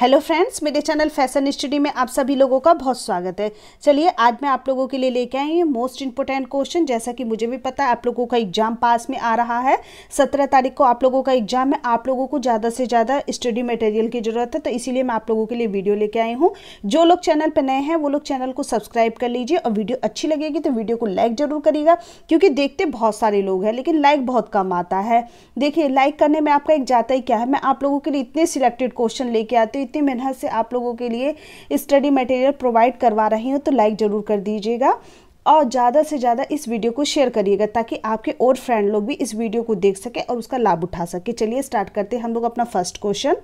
hello friends मेरे channel fashion study में आप सभी लोगों का बहुत स्वागत है चलिए आज मैं आप लोगों के लिए लेके आई हूँ मोस्ट इंपोर्टेंट क्वेश्चन जैसा कि मुझे भी पता है आप लोगों का एग्जाम पास में आ रहा है सत्रह तारीख को आप लोगों का एग्जाम है आप लोगों को ज़्यादा से ज़्यादा स्टडी मटेरियल की ज़रूरत है तो इसीलिए मैं आप लोगों के लिए वीडियो लेके आई हूँ जो लोग चैनल पर नए हैं वो लोग चैनल को सब्सक्राइब कर लीजिए और वीडियो अच्छी लगेगी तो वीडियो को लाइक ज़रूर करिएगा क्योंकि देखते बहुत सारे लोग हैं लेकिन लाइक बहुत कम आता है देखिए लाइक करने में आपका एक जाता ही क्या है मैं आप लोगों के लिए इतने सिलेक्टेड क्वेश्चन लेके आती हूँ इतनी मेहनत से आप लोगों के लिए स्टडी मटेरियल प्रोवाइड करवा रही हूँ तो लाइक ज़रूर कर दीजिएगा और ज़्यादा से ज़्यादा इस वीडियो को शेयर करिएगा ताकि आपके और फ्रेंड लोग भी इस वीडियो को देख सकें और उसका लाभ उठा सके चलिए स्टार्ट करते हैं हम लोग अपना फर्स्ट क्वेश्चन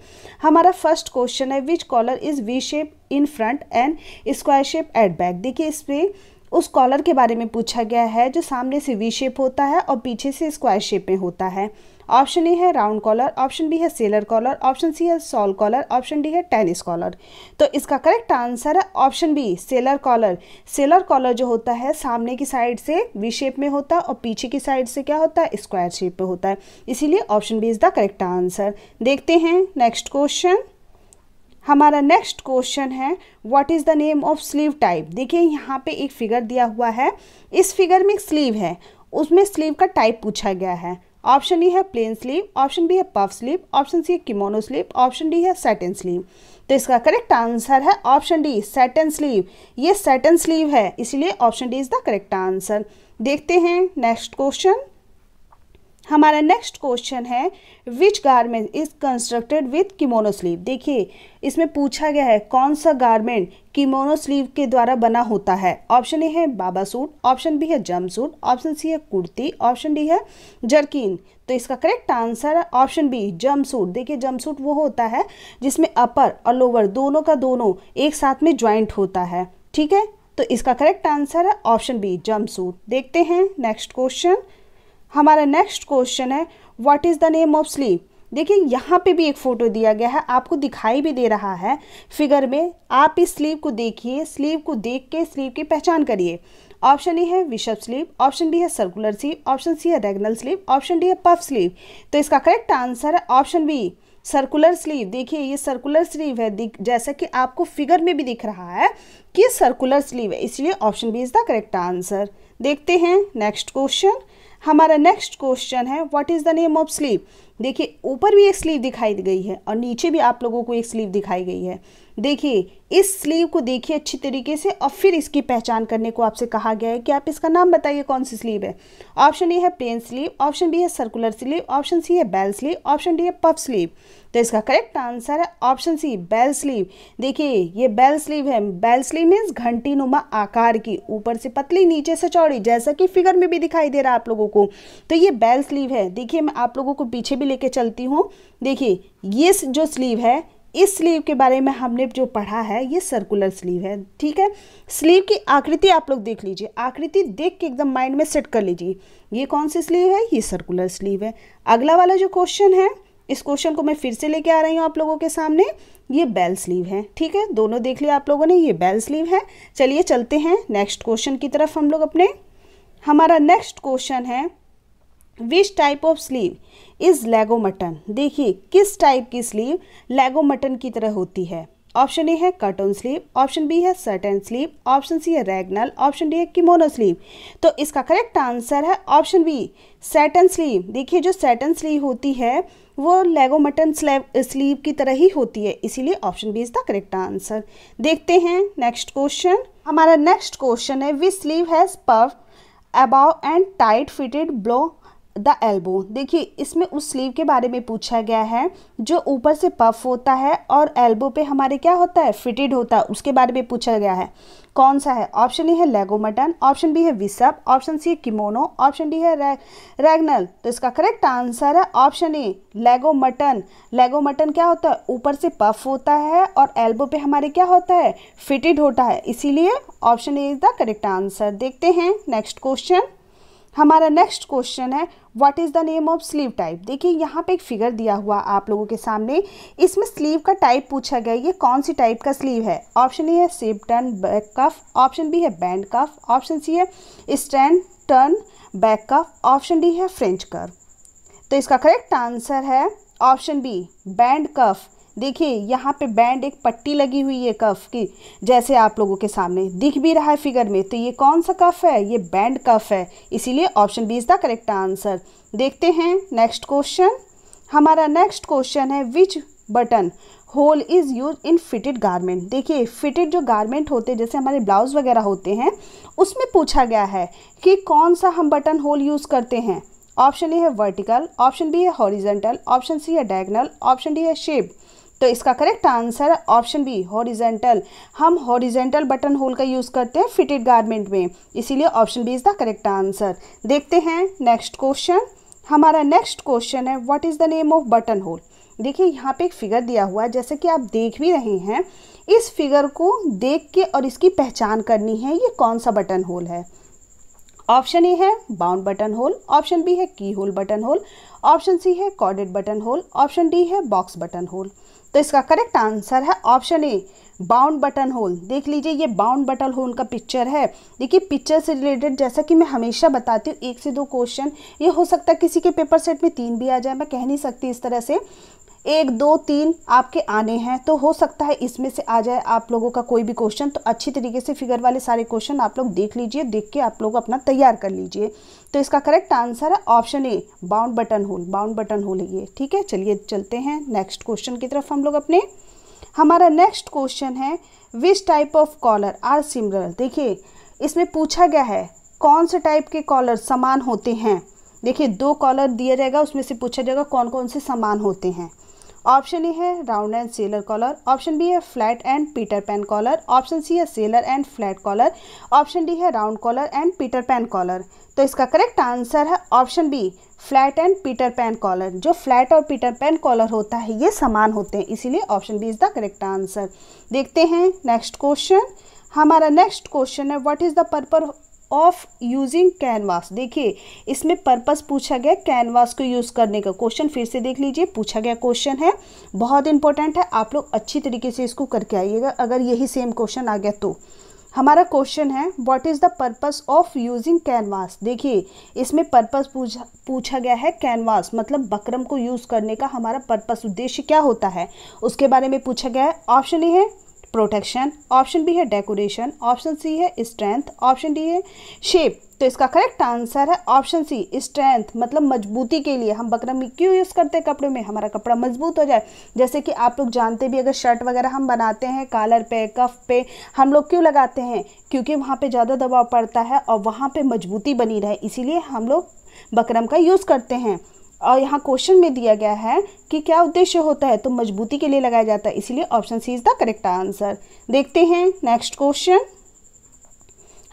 हमारा फर्स्ट क्वेश्चन है which collar is V shape in front and square shape at back देखिए इस पर उस कॉलर के बारे में पूछा गया है जो सामने से वी शेप होता है और पीछे से स्क्वायर शेप में होता है ऑप्शन ए है राउंड कॉलर ऑप्शन बी है सेलर कॉलर ऑप्शन सी है सॉल कॉलर ऑप्शन डी है टेनिस कॉलर तो इसका करेक्ट आंसर है option B sailor collar sailor collar जो होता है सामने की साइड से वी शेप में होता है और पीछे की साइड से क्या होता है स्क्वायर शेप में होता है इसीलिए option B is the correct answer देखते हैं नेक्स्ट क्वेश्चन हमारा नेक्स्ट क्वेश्चन है what is the name of sleeve type देखिए यहाँ पे एक फिगर दिया हुआ है इस फिगर में एक स्लीव है उसमें स्लीव का टाइप पूछा गया है ऑप्शन ई है प्लेन स्लीव ऑप्शन बी है पफ स्लीव ऑप्शन सी है किमोनो स्लीव ऑप्शन डी है सेटन स्लीव तो इसका करेक्ट आंसर है ऑप्शन डी सेटन स्लीव ये सेटन स्लीव है इसलिए option D is the correct answer देखते हैं नेक्स्ट क्वेश्चन हमारा नेक्स्ट क्वेश्चन है which garment is constructed with kimono sleeve देखिए इसमें पूछा गया है कौन सा गारमेंट किमोनो स्लीव के द्वारा बना होता है ऑप्शन ए है बाबा सूट ऑप्शन बी है जम सूट ऑप्शन सी है कुर्ती ऑप्शन डी है जर्किन तो इसका करेक्ट आंसर है ऑप्शन बी जम सूट देखिए जम सूट वो होता है जिसमें अपर और लोअर दोनों का दोनों एक साथ में ज्वाइंट होता है ठीक है तो इसका करेक्ट आंसर है ऑप्शन बी जम सूट देखते हैं नेक्स्ट क्वेश्चन हमारा नेक्स्ट क्वेश्चन है what is the name of sleeve देखिए यहाँ पे भी एक फ़ोटो दिया गया है आपको दिखाई भी दे रहा है फिगर में आप इस स्लीव को देखिए स्लीव को देख के स्लीव की पहचान करिए ऑप्शन ए है विशप स्लीव ऑप्शन बी है सर्कुलर स्लीव ऑप्शन सी है रेगनल स्लीव ऑप्शन डी है पफ स्लीव तो इसका करेक्ट आंसर है ऑप्शन बी सर्कुलर स्लीव देखिए ये सर्कुलर स्लीव है जैसा कि आपको फिगर में भी दिख रहा है कि सर्कुलर स्लीव है इसलिए option B is the correct answer देखते हैं नेक्स्ट क्वेश्चन हमारा नेक्स्ट क्वेश्चन है what is the name of sleep देखिए ऊपर भी एक स्लीव दिखाई गई है और नीचे भी आप लोगों को एक स्लीव दिखाई गई है देखिए इस स्लीव को देखिए अच्छी तरीके से और फिर इसकी पहचान करने को आपसे कहा गया है कि आप इसका नाम बताइए कौन सी स्लीव है ऑप्शन ए है प्लेन स्लीव ऑप्शन बी है सर्कुलर स्लीव ऑप्शन सी है बेल स्लीव ऑप्शन डी है पफ स्लीव तो इसका करेक्ट आंसर है ऑप्शन सी बेल स्लीव देखिए ये बेल स्लीव है बेल स्लीव मीन्स घंटी नुमा आकार की ऊपर से पतली नीचे से चौड़ी जैसा कि फिगर में भी दिखाई दे रहा है आप लोगों को तो ये बेल स्लीव है देखिए मैं आप लोगों को पीछे भी भी लेके चलती हूँ देखिए ये जो स्लीव है इस स्लीव के बारे में हमने जो पढ़ा है ये सर्कुलर स्लीव है ठीक है स्लीव की आकृति आप लोग देख लीजिए आकृति देख के एकदम माइंड में सेट कर लीजिए ये कौन सी स्लीव है ये सर्कुलर स्लीव है अगला वाला जो क्वेश्चन है इस क्वेश्चन को मैं फिर से लेके आ रही हूँ आप लोगों के सामने ये बेल स्लीव है ठीक है दोनों देख लिया आप लोगों ने ये बेल स्लीव है चलिए चलते हैं नेक्स्ट क्वेश्चन की तरफ हम लोग अपने हमारा नेक्स्ट क्वेश्चन है which type of sleeve is leg of mutton देखिए किस टाइप की स्लीव लेगो मटन की तरह होती है ऑप्शन ए है कर्टन स्लीव ऑप्शन बी है सर्टन स्लीव ऑप्शन सी है रेगनल ऑप्शन डी है किमोनो स्लीव तो इसका करेक्ट आंसर है ऑप्शन बी एंड स्लीव देखिए जो सैटन स्लीव होती है वो लेगो मटन स्लीव की तरह ही होती है इसीलिए option B is the correct answer देखते हैं नेक्स्ट क्वेश्चन हमारा नेक्स्ट क्वेश्चन है which sleeve has puff above and tight fitted below the elbow देखिए इसमें उस स्लीव के बारे में पूछा गया है जो ऊपर से पफ होता है और एल्बो पे हमारे क्या होता है फिटेड होता है उसके बारे में पूछा गया है कौन सा है ऑप्शन ए है लेगो मटन ऑप्शन बी है विसप ऑप्शन सी है किमोनो ऑप्शन डी है रैगनल तो इसका करेक्ट आंसर है option A leg of mutton leg of mutton क्या होता है ऊपर से पफ होता है और एल्बो पे हमारे क्या होता है फिटेड होता है इसीलिए option A is the correct answer देखते हैं नेक्स्ट क्वेश्चन हमारा नेक्स्ट क्वेश्चन है what is the name of sleeve type देखिए यहाँ पे एक फिगर दिया हुआ आप लोगों के सामने इसमें स्लीव का टाइप पूछा गया ये कौन सी टाइप का स्लीव है ऑप्शन ए है shape turn back cuff option B है बैंड कफ ऑप्शन सी है stand turn back cuff option D है फ्रेंच कर तो इसका करेक्ट आंसर है ऑप्शन बी बैंड कफ देखिए यहाँ पे बैंड एक पट्टी लगी हुई है कफ की जैसे आप लोगों के सामने दिख भी रहा है फिगर में तो ये कौन सा कफ है ये बैंड कफ है इसीलिए option B is the correct answer देखते हैं नेक्स्ट क्वेश्चन हमारा नेक्स्ट क्वेश्चन है which button hole is use in fitted garment देखिए फिटेड जो गारमेंट होते हैं जैसे हमारे ब्लाउज़ वगैरह होते हैं उसमें पूछा गया है कि कौन सा हम बटन होल यूज़ करते हैं ऑप्शन ए है वर्टिकल ऑप्शन बी है हॉरिजेंटल ऑप्शन सी है डायगनल ऑप्शन डी है शेप तो इसका correct answer option B horizontal हम हॉरिजेंटल बटन होल का यूज़ करते हैं फिटेड गारमेंट में इसीलिए option B is the correct answer देखते हैं नेक्स्ट क्वेश्चन हमारा नेक्स्ट क्वेश्चन है what is the name of button hole देखिए यहाँ पे एक फिगर दिया हुआ है जैसे कि आप देख भी रहे हैं इस फिगर को देख के और इसकी पहचान करनी है ये कौन सा बटन होल है ऑप्शन ए है bound button hole option B है key hole button hole option C है corded button hole option D है बॉक्स बटन होल तो इसका करेक्ट आंसर है option A bound button hole देख लीजिए ये बाउंड बटन होल का पिक्चर है देखिए पिक्चर से रिलेटेड जैसा कि मैं हमेशा बताती हूँ एक से दो क्वेश्चन ये हो सकता है किसी के पेपर सेट में तीन भी आ जाए मैं कह नहीं सकती इस तरह से एक दो तीन आपके आने हैं तो हो सकता है इसमें से आ जाए आप लोगों का कोई भी क्वेश्चन तो अच्छी तरीके से फिगर वाले सारे क्वेश्चन आप लोग देख लीजिए देख के आप लोग अपना तैयार कर लीजिए तो इसका करेक्ट आंसर है option A bound button hole bound button hole ये ठीक है चलिए चलते हैं नेक्स्ट क्वेश्चन की तरफ हम लोग अपने हमारा नेक्स्ट क्वेश्चन है which type of collar are similar देखिए इसमें पूछा गया है कौन से टाइप के कॉलर समान होते हैं देखिए दो कॉलर दिया जाएगा उसमें से पूछा जाएगा कौन कौन से समान होते हैं ऑप्शन ए है round and sailor collar option B है flat and Peter Pan collar option C है sailor and flat collar option D है round collar and Peter Pan collar तो इसका करेक्ट आंसर है option B flat and Peter Pan collar जो flat और Peter Pan collar होता है ये समान होते हैं इसीलिए option B is the correct answer देखते हैं नेक्स्ट क्वेश्चन हमारा नेक्स्ट क्वेश्चन है what is the purpose of using canvas देखिए इसमें पर्पस पूछा गया कैनवास को यूज़ करने का क्वेश्चन फिर से देख लीजिए पूछा गया क्वेश्चन है बहुत इंपॉर्टेंट है आप लोग अच्छी तरीके से इसको करके आइएगा अगर यही सेम क्वेश्चन आ गया तो हमारा क्वेश्चन है what is the purpose of using canvas देखिए इसमें पर्पस पूछा पूछा गया है कैनवास मतलब बकरम को यूज़ करने का हमारा पर्पस उद्देश्य क्या होता है उसके बारे में पूछा गया है ऑप्शन ए है प्रोटेक्शन ऑप्शन बी है डेकोरेशन ऑप्शन सी है स्ट्रेंथ ऑप्शन डी है शेप तो इसका करेक्ट आंसर है ऑप्शन सी स्ट्रेंथ मतलब मजबूती के लिए हम बकरम क्यों यूज़ करते हैं कपड़े में हमारा कपड़ा मजबूत हो जाए जैसे कि आप लोग जानते भी अगर शर्ट वगैरह हम बनाते हैं कॉलर पे कफ पे हम लोग क्यों लगाते हैं क्योंकि वहाँ पे ज़्यादा दबाव पड़ता है और वहाँ पे मजबूती बनी रहे इसीलिए हम लोग बकरम का यूज़ करते हैं और यहाँ क्वेश्चन में दिया गया है कि क्या उद्देश्य होता है तो मजबूती के लिए लगाया जाता है इसीलिए option C is the correct answer देखते हैं नेक्स्ट क्वेश्चन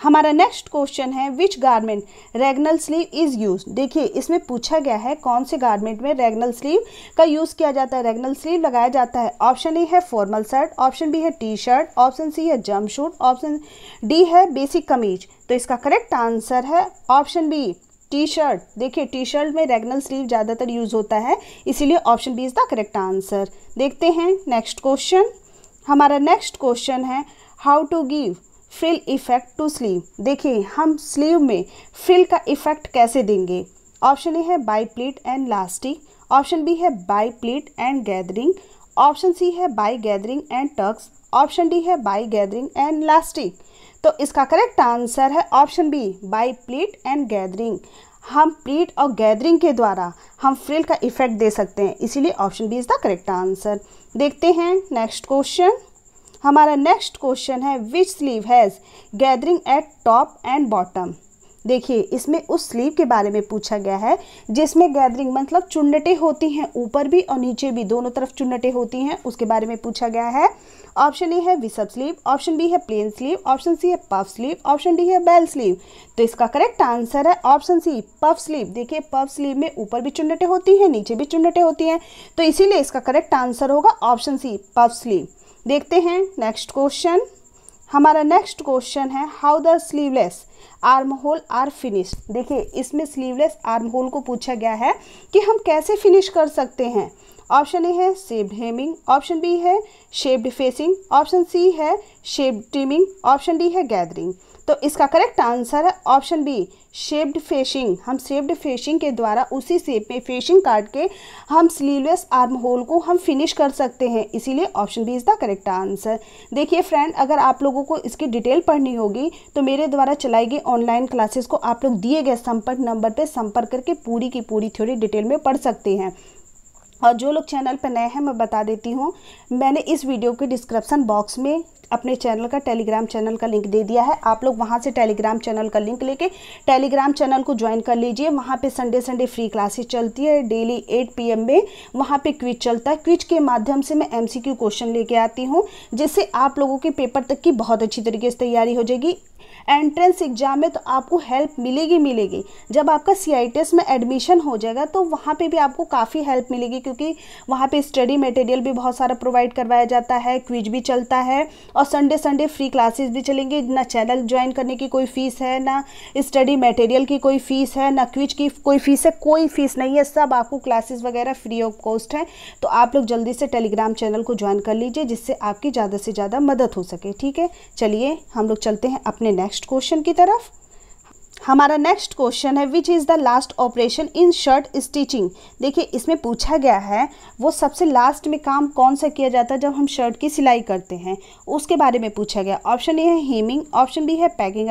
हमारा नेक्स्ट क्वेश्चन है which garment raglan sleeve is use देखिए इसमें पूछा गया है कौन से गारमेंट में रेगनल स्लीव का यूज़ किया जाता है रेगनल स्लीव लगाया जाता है ऑप्शन ए है फॉर्मल शर्ट ऑप्शन बी है टी शर्ट ऑप्शन सी है जम्प शूट ऑप्शन डी है बेसिक कमीज तो इसका करेक्ट आंसर है ऑप्शन बी टी शर्ट देखिए टी शर्ट में रेगनल स्लीव ज़्यादातर यूज़ होता है इसीलिए option B is the correct answer देखते हैं नेक्स्ट क्वेश्चन हमारा नेक्स्ट क्वेश्चन है how to give frill effect to sleeve देखिए हम स्लीव में फ्रिल का इफेक्ट कैसे देंगे ऑप्शन ए है by pleat and elastic option B है by pleat and gathering option C है by gathering and tucks option D है बाई गैदरिंग एंड लास्टिक तो इसका करेक्ट आंसर है option B by pleat and gathering हम pleat और gathering के द्वारा हम फ्रिल का इफेक्ट दे सकते हैं इसीलिए option B is the correct answer देखते हैं नेक्स्ट क्वेश्चन हमारा नेक्स्ट क्वेश्चन है which sleeve has gathering at top and bottom देखिए इसमें उस स्लीव के बारे में पूछा गया है जिसमें गैदरिंग मतलब चुन्नटें होती हैं ऊपर भी और नीचे भी दोनों तरफ चुन्नटें होती हैं उसके बारे में पूछा गया है ऑप्शन ए है विसअप स्लीव ऑप्शन बी है प्लेन स्लीव ऑप्शन सी है पफ स्लीव ऑप्शन डी है बेल स्लीव तो इसका करेक्ट आंसर है ऑप्शन सी पफ स्लीव देखिए पफ स्लीव में ऊपर भी चुन्नटें होती हैं नीचे भी चुन्नटें होती हैं तो इसीलिए इसका करेक्ट आंसर होगा ऑप्शन सी पफ स्लीव देखते हैं नेक्स्ट क्वेश्चन हमारा नेक्स्ट क्वेश्चन है how the sleeveless armhole are finish देखिए इसमें स्लीवलेस आर्म होल को पूछा गया है कि हम कैसे फिनिश कर सकते हैं ऑप्शन ए है शेप्ड हेमिंग ऑप्शन बी है शेप्ड फेसिंग ऑप्शन सी है शेप्ड ट्रिमिंग ऑप्शन डी है गैदरिंग तो इसका करेक्ट आंसर है ऑप्शन बी शेप्ड फेशिंग हम शेप्ड फेशिंग के द्वारा उसी शेप में फेशिंग काट के हम स्लीवलेस आर्म होल को हम फिनिश कर सकते हैं इसीलिए option B is the correct answer देखिए फ्रेंड अगर आप लोगों को इसकी डिटेल पढ़नी होगी तो मेरे द्वारा चलाई गई ऑनलाइन क्लासेस को आप लोग दिए गए संपर्क नंबर पर संपर्क करके पूरी की पूरी थ्योरी डिटेल में पढ़ सकते हैं और जो लोग चैनल पर नए हैं मैं बता देती हूँ मैंने इस वीडियो के डिस्क्रिप्सन बॉक्स में अपने चैनल का टेलीग्राम चैनल का लिंक दे दिया है आप लोग वहाँ से टेलीग्राम चैनल का लिंक लेके टेलीग्राम चैनल को ज्वाइन कर लीजिए वहाँ पे संडे संडे फ्री क्लासेस चलती है डेली 8 पीएम में वहाँ पे क्विज चलता है क्विज के माध्यम से मैं एमसीक्यू क्वेश्चन लेके आती हूँ जिससे आप लोगों के पेपर तक की बहुत अच्छी तरीके से तैयारी हो जाएगी एंट्रेंस एग्ज़ाम में तो आपको हेल्प मिलेगी मिलेगी जब आपका सी में एडमिशन हो जाएगा तो वहाँ पर भी आपको काफ़ी हेल्प मिलेगी क्योंकि वहाँ पर स्टडी मटेरियल भी बहुत सारा प्रोवाइड करवाया जाता है क्विज भी चलता है और संडे संडे फ्री क्लासेस भी चलेंगे ना चैनल ज्वाइन करने की कोई फ़ीस है ना स्टडी मटेरियल की कोई फ़ीस है ना क्विज की कोई फ़ीस है कोई फ़ीस नहीं है सब आपको क्लासेस वगैरह फ्री ऑफ कॉस्ट है तो आप लोग जल्दी से टेलीग्राम चैनल को ज्वाइन कर लीजिए जिससे आपकी ज़्यादा से ज़्यादा मदद हो सके ठीक है चलिए हम लोग चलते हैं अपने नेक्स्ट नेक्स्ट क्वेश्चन की तरफ हमारा नेक्स्ट क्वेश्चन है which is the last operation in shirt stitching देखिए इसमें पूछा गया है वो सबसे लास्ट में काम कौन सा किया जाता है जब हम शर्ट की सिलाई करते हैं उसके बारे में पूछा गया ऑप्शन ए है हेमिंग ऑप्शन बी है पैकिंग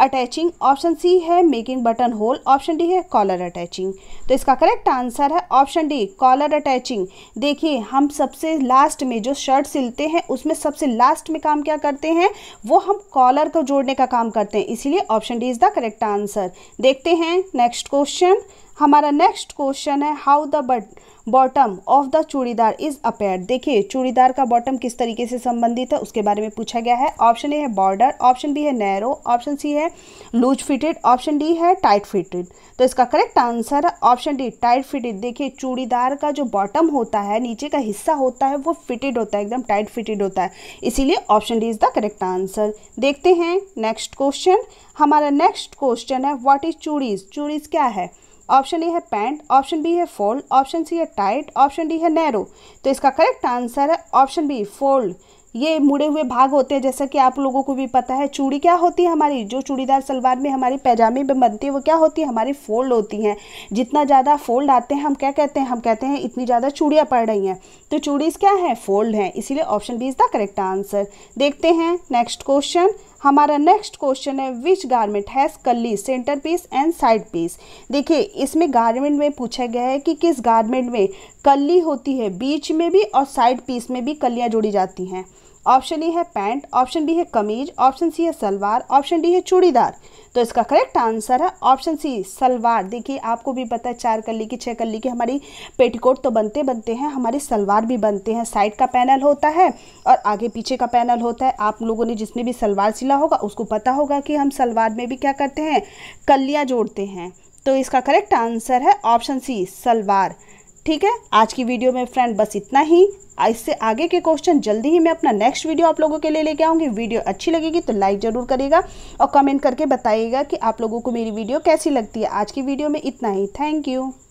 अटैचिंग ऑप्शन सी है making button hole option D है कॉलर अटैचिंग तो इसका करेक्ट आंसर है ऑप्शन डी कॉलर अटैचिंग देखिए हम सबसे लास्ट में जो शर्ट सिलते हैं उसमें सबसे लास्ट में काम क्या करते हैं वो हम कॉलर को जोड़ने का काम करते हैं इसीलिए option D is the correct answer देखते हैं नेक्स्ट क्वेश्चन हमारा नेक्स्ट क्वेश्चन है how the but bottom of the churidar is appear देखिए चूड़ीदार का बॉटम किस तरीके से संबंधित है उसके बारे में पूछा गया है ऑप्शन ए है बॉर्डर ऑप्शन बी है नैरो ऑप्शन सी है लूज फिटेड ऑप्शन डी है टाइट फिटेड तो इसका करेक्ट आंसर है ऑप्शन डी टाइट फिटेड देखिए चूड़ीदार का जो बॉटम होता है नीचे का हिस्सा होता है वो फिटेड होता है एकदम टाइट फिटेड होता है इसीलिए option D is the correct answer देखते हैं नेक्स्ट क्वेश्चन हमारा नेक्स्ट क्वेश्चन है व्हाट इज चूड़ीज चूड़ीज क्या है ऑप्शन ए है पैंट ऑप्शन बी है फोल्ड ऑप्शन सी है टाइट ऑप्शन डी है नैरो तो इसका करेक्ट आंसर है ऑप्शन बी फोल्ड ये मुड़े हुए भाग होते हैं जैसा कि आप लोगों को भी पता है चूड़ी क्या होती है हमारी जो चूड़ीदार सलवार में हमारी पैजामे में बनती है वो क्या होती है हमारी फोल्ड होती हैं जितना ज़्यादा फोल्ड आते हैं हम क्या कहते हैं हम कहते हैं इतनी ज़्यादा चूड़ियाँ पड़ रही हैं तो चूड़ीज़ क्या हैं फोल्ड हैं इसीलिए option B is the correct answer देखते हैं नेक्स्ट क्वेश्चन हमारा नेक्स्ट क्वेश्चन है which garment has kali centre piece and side piece देखिए इसमें गारमेंट में पूछा गया है कि किस गारमेंट में कली होती है बीच में भी और साइड पीस में भी कलियाँ जोड़ी जाती हैं ऑप्शन ए है पैंट ऑप्शन बी है कमीज ऑप्शन सी है सलवार ऑप्शन डी है चूड़ीदार तो इसका करेक्ट आंसर है ऑप्शन सी सलवार देखिए आपको भी पता है चार कली की छः कली की हमारी पेटीकोट तो बनते बनते हैं हमारी सलवार भी बनते हैं साइड का पैनल होता है और आगे पीछे का पैनल होता है आप लोगों ने जिसने भी सलवार सिला होगा उसको पता होगा कि हम सलवार में भी क्या करते हैं कलियाँ जोड़ते हैं तो इसका करेक्ट आंसर है ऑप्शन सी सलवार ठीक है आज की वीडियो में फ्रेंड बस इतना ही इससे आगे के क्वेश्चन जल्दी ही मैं अपना नेक्स्ट वीडियो आप लोगों के लिए लेके आऊँगी वीडियो अच्छी लगेगी तो लाइक ज़रूर करेगा और कमेंट करके बताइएगा कि आप लोगों को मेरी वीडियो कैसी लगती है आज की वीडियो में इतना ही थैंक यू